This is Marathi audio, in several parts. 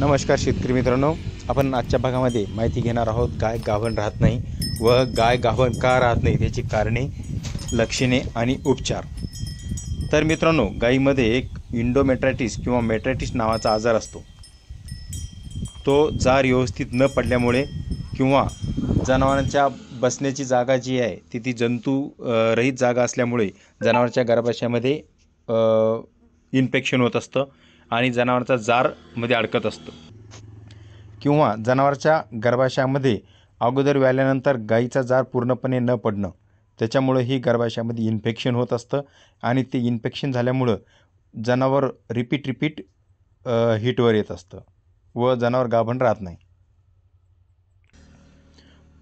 नमस्कार शेतकरी मित्रांनो आपण आजच्या भागामध्ये माहिती घेणार आहोत गाय गाभण राहत नाही व गाय गाभण का राहत नाही त्याची कारणे लक्षणे आणि उपचार तर मित्रांनो गायीमध्ये एक इंडोमेट्रायटिस किंवा मेट्रायटिस नावाचा आजार असतो तो जार व्यवस्थित न पडल्यामुळे किंवा जनावरांच्या बसण्याची जागा जी आहे ती ती जंतू रहित जागा असल्यामुळे जनावरांच्या गर्भाशयामध्ये इन्फेक्शन होत असतं आणि जनावरांचा जारमध्ये अडकत असतो किंवा जनावराच्या गर्भाशयामध्ये अगोदर व्याल्यानंतर गाईचा जार पूर्णपणे न पडणं त्याच्यामुळं ही गर्भाशयामध्ये इन्फेक्शन होत असतं आणि ते इन्फेक्शन झाल्यामुळं जनावर रिपीट रिपीट हिटवर येत असतं व जनावर गाभण राहत नाही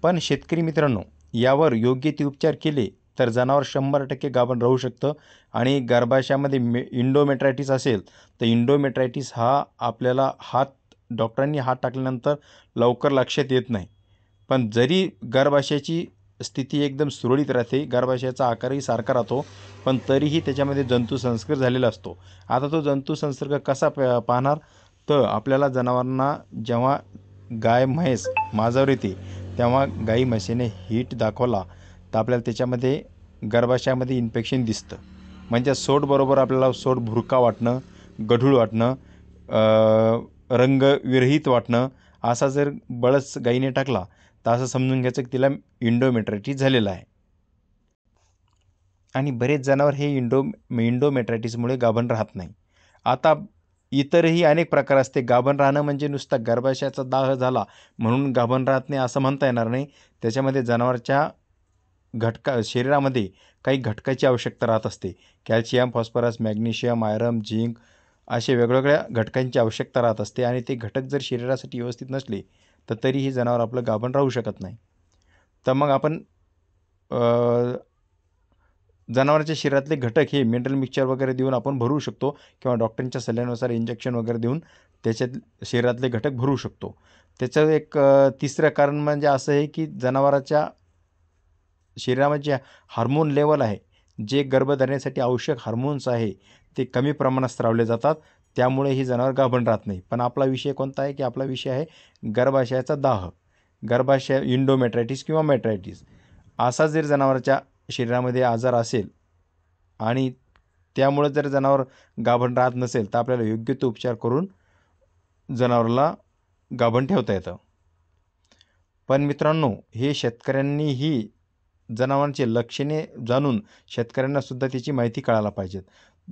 पण शेतकरी मित्रांनो यावर योग्य ते उपचार केले तर जनावर शंभर टक्के गाभण राहू शकतं आणि गर्भाशयामध्ये मे इंडोमेट्रायटिस असेल तर इंडोमेट्रायटिस हा आपल्याला हात डॉक्टरांनी हात टाकल्यानंतर लवकर लक्षात येत नाही पण जरी गर्भाशयाची स्थिती एकदम सुरळीत राहते गर्भाशयाचा आकारही सारखा राहतो पण तरीही त्याच्यामध्ये जंतुसंसर्ग झालेला असतो आता तो जंतुसंसर्ग कसा पाहणार तर आपल्याला जनावरांना जेव्हा गाय म्हैस माजावर येते तेव्हा गाई म्हशीने हीट दाखवला तर आपल्याला त्याच्यामध्ये गर्भाशयामध्ये इन्फेक्शन दिसतं म्हणजे सोडबरोबर आपल्याला सोड भुरका वाटणं गढूळ वाटणं रंगविरहित वाटणं असा जर बळस गाईने टाकला तर असं समजून घ्यायचं की तिला इंडोमेट्रायटिस झालेला आहे आणि बरेच जनावर हे इंडो इंडोमेट्रायटीसमुळे गाभण राहत नाही आता इतरही अनेक प्रकार असते गाभण राहणं म्हणजे नुसता गर्भाशयाचा दाह झाला म्हणून गाभण राहत नाही असं म्हणता येणार नाही त्याच्यामध्ये जनावरच्या घटका शरीरामध्ये काही घटकाची आवश्यकता राहत असते calcium phosphorus magnesium iron zinc असे वेगवेगळ्या घटकांची आवश्यकता राहत असते आणि ते घटक जर शरीरासाठी व्यवस्थित नसले तर तरीही जनावर आपलं गाभण राहू शकत नाही तर मग आपण जनावरांच्या शरीरातले घटक हे मिनरल मिक्सचर वगैरे देऊन आपण भरू शकतो किंवा डॉक्टरांच्या सल्ल्यानुसार इंजेक्शन वगैरे देऊन त्याच्यात शरीरातले घटक भरू शकतो त्याचं एक तिसरं कारण म्हणजे असं आहे की जनावराच्या शरीरामध्ये जे हार्मोन लेवल आहे जे गर्भधारणेसाठी आवश्यक हार्मोन्स आहे ते कमी प्रमाणात स्त्रावले जातात त्यामुळे ही जनावर गाभण राहत नाही पण आपला विषय कोणता आहे की आपला विषय आहे गर्भाशयाचा दाह गर्भाशय इंडोमेट्रायटिस किंवा मेट्रायटिस असा जर जनावराच्या शरीरामध्ये आजार असेल आणि त्यामुळे जर जनावर गाभण राहत नसेल तर आपल्याला योग्य तो उपचार करून जनावराला गाभण ठेवता येतं पण मित्रांनो हे शेतकऱ्यांनीही जनावरांचे लक्षणे जाणून शेतकऱ्यांनासुद्धा त्याची माहिती कळायला पाहिजेत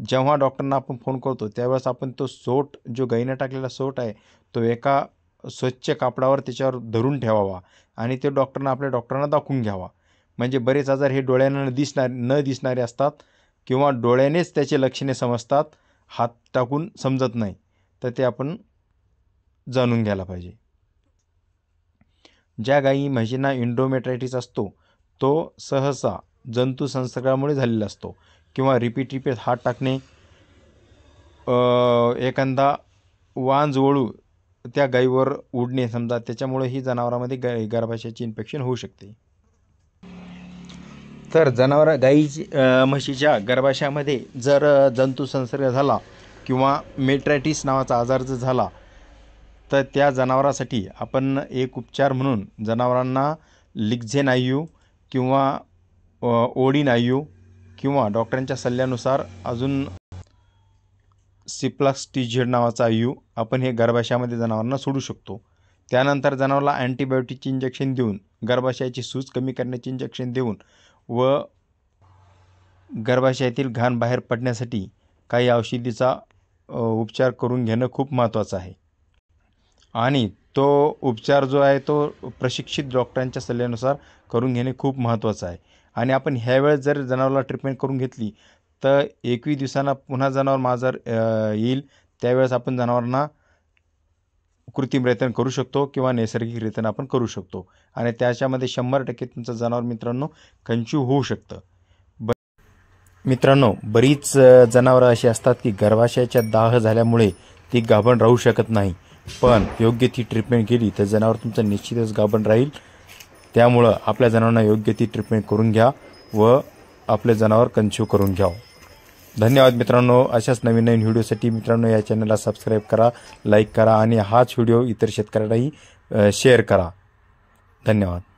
जेव्हा डॉक्टरना आपण फोन करतो त्यावेळेस आपण तो सोट जो गाईने टाकलेला सोट आहे तो एका स्वच्छ कापडावर त्याच्यावर धरून ठेवावा आणि ते डॉक्टरना आपल्या डॉक्टरांना दाखवून घ्यावा म्हणजे बरेच आजार हे डोळ्यांना दिसणार न दिसणारे असतात किंवा डोळ्यानेच त्याचे लक्षणे समजतात हात टाकून समजत नाही तर ते आपण जाणून घ्यायला पाहिजे ज्या गायी म्हशींना इंडोमेट्रायटीस असतो तो सहसा जंतुसंसर्गामुळे झालेला असतो किंवा रिपीट रिपीट हात टाकणे एखादा वांज वळू त्या गाईवर उडणे समजा त्याच्यामुळे ही जनावरामध्ये गाय गर्भाशयाची इन्फेक्शन होऊ शकते तर जनावर गाई म्हशीच्या गर्भाशयामध्ये जर जंतुसंसर्ग झाला किंवा मेट्रॅटिस नावाचा आजार जर झाला तर त्या जनावरासाठी आपण एक उपचार म्हणून जनावरांना लिक्झेनायू किंवा ओडीन आय यू किंवा डॉक्टरांच्या सल्ल्यानुसार अजून झेड नावाचा आय आपण हे गर्भाशयामध्ये जनावरांना सोडू शकतो त्यानंतर जनावरला अँटीबायोटिकचे इंजेक्शन देऊन गर्भाशयाची सूज कमी करण्याचे इंजेक्शन देऊन व गर्भाशयातील घाण बाहेर पडण्यासाठी काही औषधीचा उपचार करून घेणं खूप महत्त्वाचं आहे आणि तो उपचार जो आहे तो प्रशिक्षित डॉक्टरांच्या सल्ल्यानुसार करून घेणे खूप महत्त्वाचं आहे आणि आपण ह्या जर जनावराला ट्रीटमेंट करून घेतली तर एकवीस दिवसांना पुन्हा जनावर माजर येईल त्यावेळेस आपण जनावरांना कृत्रिम रेतन करू शकतो किंवा नैसर्गिक रेतन आपण करू शकतो आणि त्याच्यामध्ये शंभर टक्के तुमचं जनावर मित्रांनो कंच्यू होऊ शकतं ब मित्रांनो बरीच जनावरं अशी असतात की गर्भाशयाच्या दाह झाल्यामुळे ती गाभण राहू शकत नाही पण योग्य ती ट्रीटमेंट केली तर जनावर तुमचं निश्चितच गाभण राहील त्यामुळं आपल्या जनावरांना योग्य ती ट्रीटमेंट करून घ्या व आपले जनावर कन्झ्यू करून घ्या धन्यवाद मित्रांनो अशाच नवीन नवीन व्हिडिओसाठी मित्रांनो या चॅनलला सबस्क्राईब करा लाईक करा आणि हाच व्हिडिओ इतर शेतकऱ्यांनाही शेअर करा धन्यवाद